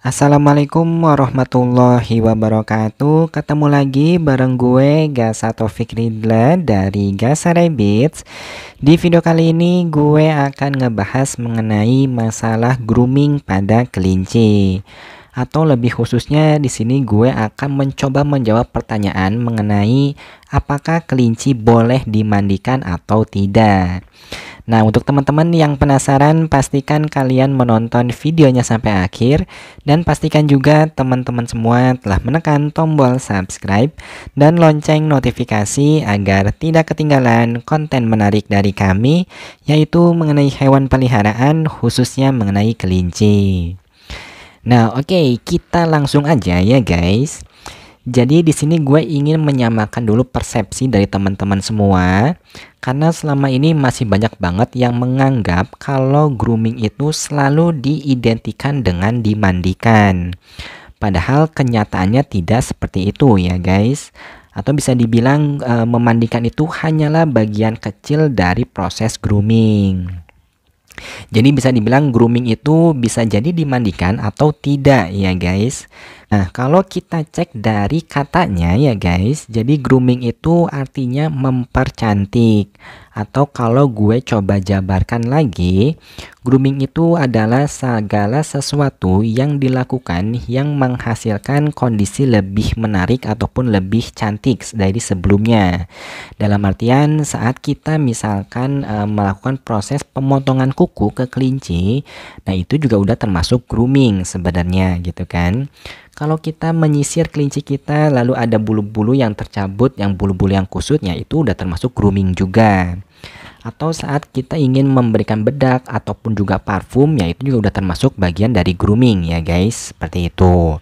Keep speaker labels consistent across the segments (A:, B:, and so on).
A: Assalamualaikum warahmatullahi wabarakatuh Ketemu lagi bareng gue Gasa Taufik Ridla dari Gasa Rabbits Di video kali ini gue akan ngebahas mengenai masalah grooming pada kelinci atau lebih khususnya di sini gue akan mencoba menjawab pertanyaan mengenai apakah kelinci boleh dimandikan atau tidak. Nah, untuk teman-teman yang penasaran, pastikan kalian menonton videonya sampai akhir dan pastikan juga teman-teman semua telah menekan tombol subscribe dan lonceng notifikasi agar tidak ketinggalan konten menarik dari kami yaitu mengenai hewan peliharaan khususnya mengenai kelinci. Nah, oke, okay, kita langsung aja ya guys. Jadi di sini gue ingin menyamakan dulu persepsi dari teman-teman semua karena selama ini masih banyak banget yang menganggap kalau grooming itu selalu diidentikan dengan dimandikan. Padahal kenyataannya tidak seperti itu ya guys. Atau bisa dibilang e, memandikan itu hanyalah bagian kecil dari proses grooming. Jadi bisa dibilang grooming itu bisa jadi dimandikan atau tidak ya guys. Nah, kalau kita cek dari katanya ya guys, jadi grooming itu artinya mempercantik atau kalau gue coba jabarkan lagi, grooming itu adalah segala sesuatu yang dilakukan yang menghasilkan kondisi lebih menarik ataupun lebih cantik dari sebelumnya. Dalam artian saat kita misalkan e, melakukan proses pemotongan kuku ke kelinci, nah itu juga udah termasuk grooming sebenarnya gitu kan kalau kita menyisir kelinci kita lalu ada bulu-bulu yang tercabut, yang bulu-bulu yang kusutnya itu udah termasuk grooming juga atau saat kita ingin memberikan bedak ataupun juga parfum ya itu juga udah termasuk bagian dari grooming ya guys seperti itu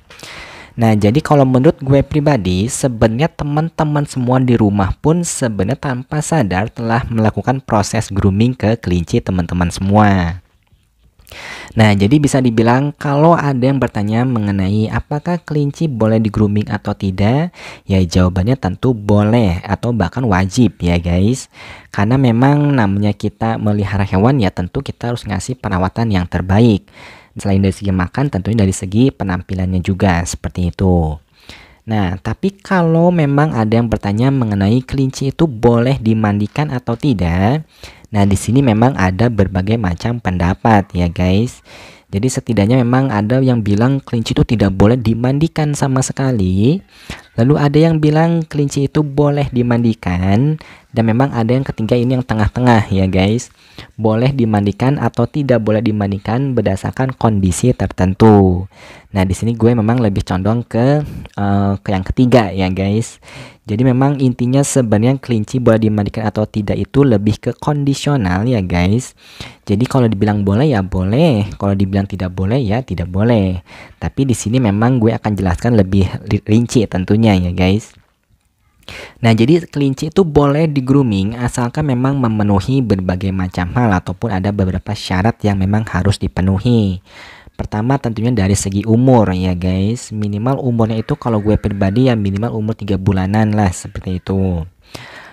A: Nah, jadi kalau menurut gue pribadi, sebenarnya teman-teman semua di rumah pun sebenarnya tanpa sadar telah melakukan proses grooming ke kelinci teman-teman semua. Nah, jadi bisa dibilang kalau ada yang bertanya mengenai apakah kelinci boleh di grooming atau tidak, ya jawabannya tentu boleh atau bahkan wajib ya guys. Karena memang namanya kita melihara hewan ya tentu kita harus ngasih perawatan yang terbaik. Selain dari segi makan tentunya dari segi penampilannya juga seperti itu. Nah, tapi kalau memang ada yang bertanya mengenai kelinci itu boleh dimandikan atau tidak, nah di sini memang ada berbagai macam pendapat ya guys. Jadi setidaknya memang ada yang bilang kelinci itu tidak boleh dimandikan sama sekali. Lalu ada yang bilang kelinci itu boleh dimandikan dan memang ada yang ketiga ini yang tengah-tengah ya guys. Boleh dimandikan atau tidak boleh dimandikan berdasarkan kondisi tertentu. Nah, di sini gue memang lebih condong ke uh, ke yang ketiga ya guys. Jadi memang intinya sebenarnya kelinci boleh dimandikan atau tidak itu lebih ke kondisional ya guys. Jadi kalau dibilang boleh ya boleh, kalau dibilang tidak boleh ya tidak boleh. Tapi di sini memang gue akan jelaskan lebih rinci tentunya ya guys. Nah, jadi kelinci itu boleh di grooming asalkan memang memenuhi berbagai macam hal ataupun ada beberapa syarat yang memang harus dipenuhi. Pertama tentunya dari segi umur ya guys. Minimal umurnya itu kalau gue pribadi ya minimal umur 3 bulanan lah seperti itu.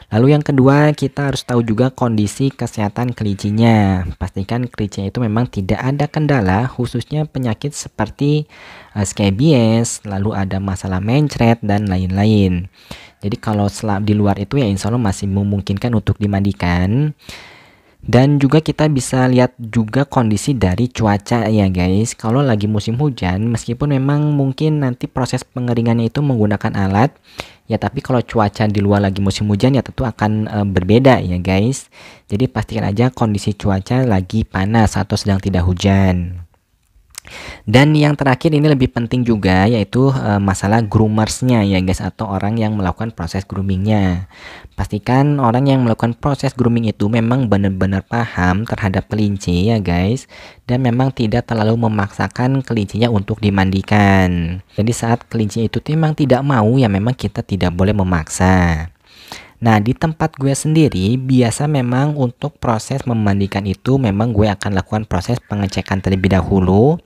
A: Lalu yang kedua kita harus tahu juga kondisi kesehatan kelicinya. Pastikan kelicinya itu memang tidak ada kendala khususnya penyakit seperti uh, scabies, lalu ada masalah mencret dan lain-lain. Jadi kalau selap di luar itu ya insya Allah masih memungkinkan untuk dimandikan. Dan juga kita bisa lihat juga kondisi dari cuaca ya guys. Kalau lagi musim hujan, meskipun memang mungkin nanti proses pengeringannya itu menggunakan alat, ya tapi kalau cuaca di luar lagi musim hujan ya tentu akan e, berbeda ya guys. Jadi pastikan aja kondisi cuaca lagi panas atau sedang tidak hujan. Dan yang terakhir ini lebih penting juga yaitu e, masalah groomersnya ya guys atau orang yang melakukan proses groomingnya. Pastikan orang yang melakukan proses grooming itu memang benar-benar paham terhadap kelinci ya guys dan memang tidak terlalu memaksakan kelincinya untuk dimandikan. Jadi saat kelinci itu memang tidak mau ya memang kita tidak boleh memaksa. Nah di tempat gue sendiri biasa memang untuk proses memandikan itu memang gue akan lakukan proses pengecekan terlebih dahulu.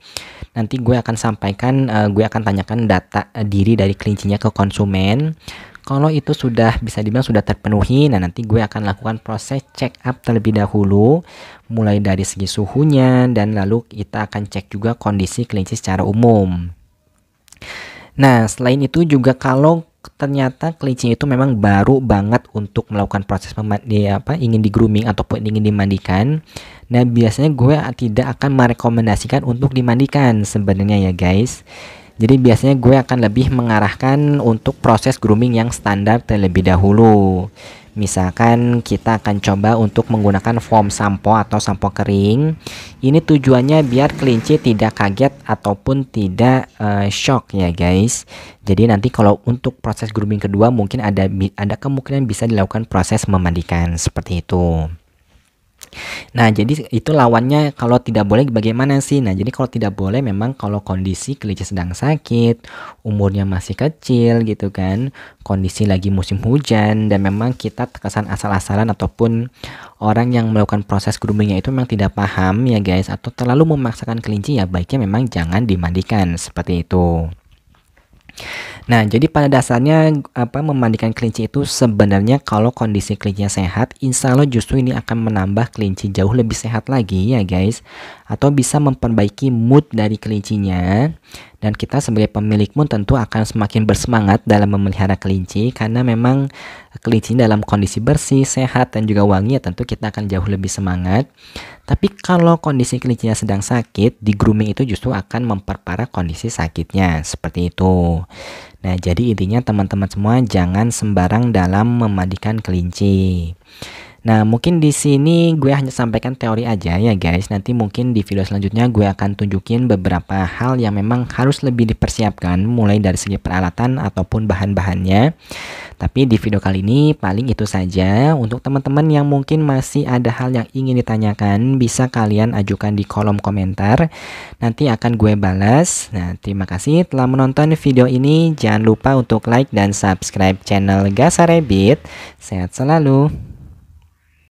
A: Nanti gue akan sampaikan, uh, gue akan tanyakan data uh, diri dari kelincinya ke konsumen. Kalau itu sudah bisa dibilang sudah terpenuhi, nah nanti gue akan lakukan proses check up terlebih dahulu, mulai dari segi suhunya dan lalu kita akan cek juga kondisi kelinci secara umum. Nah, selain itu juga kalau ternyata kelinci itu memang baru banget untuk melakukan proses memandi apa ingin di grooming ataupun ingin dimandikan. Nah, biasanya gue tidak akan merekomendasikan untuk dimandikan sebenarnya ya, guys. Jadi biasanya gue akan lebih mengarahkan untuk proses grooming yang standar terlebih dahulu. Misalkan kita akan coba untuk menggunakan foam sampo atau sampo kering. Ini tujuannya biar kelinci tidak kaget ataupun tidak uh, shock ya guys. Jadi nanti kalau untuk proses grooming kedua mungkin ada ada kemungkinan bisa dilakukan proses memandikan seperti itu. Nah, jadi itu lawannya kalau tidak boleh bagaimana sih? Nah, jadi kalau tidak boleh memang kalau kondisi kelinci sedang sakit, umurnya masih kecil gitu kan, kondisi lagi musim hujan dan memang kita terkesan asal-asalan ataupun orang yang melakukan proses groomingnya itu memang tidak paham ya guys atau terlalu memaksakan kelinci ya baiknya memang jangan dimandikan seperti itu. Nah, jadi pada dasarnya apa memandikan kelinci itu sebenarnya kalau kondisi kelincinya sehat, insya Allah justru ini akan menambah kelinci jauh lebih sehat lagi ya guys. Atau bisa memperbaiki mood dari kelincinya dan kita sebagai pemilik pun tentu akan semakin bersemangat dalam memelihara kelinci karena memang kelinci dalam kondisi bersih, sehat dan juga wangi ya tentu kita akan jauh lebih semangat. Tapi kalau kondisi kelincinya sedang sakit, di grooming itu justru akan memperparah kondisi sakitnya, seperti itu. Nah, jadi intinya teman-teman semua jangan sembarang dalam memandikan kelinci. Nah, mungkin di sini gue hanya sampaikan teori aja ya guys. Nanti mungkin di video selanjutnya gue akan tunjukin beberapa hal yang memang harus lebih dipersiapkan mulai dari segi peralatan ataupun bahan-bahannya. Tapi di video kali ini paling itu saja. Untuk teman-teman yang mungkin masih ada hal yang ingin ditanyakan, bisa kalian ajukan di kolom komentar. Nanti akan gue balas. Nah, terima kasih telah menonton video ini. Jangan lupa untuk like dan subscribe channel Gasa Sehat selalu.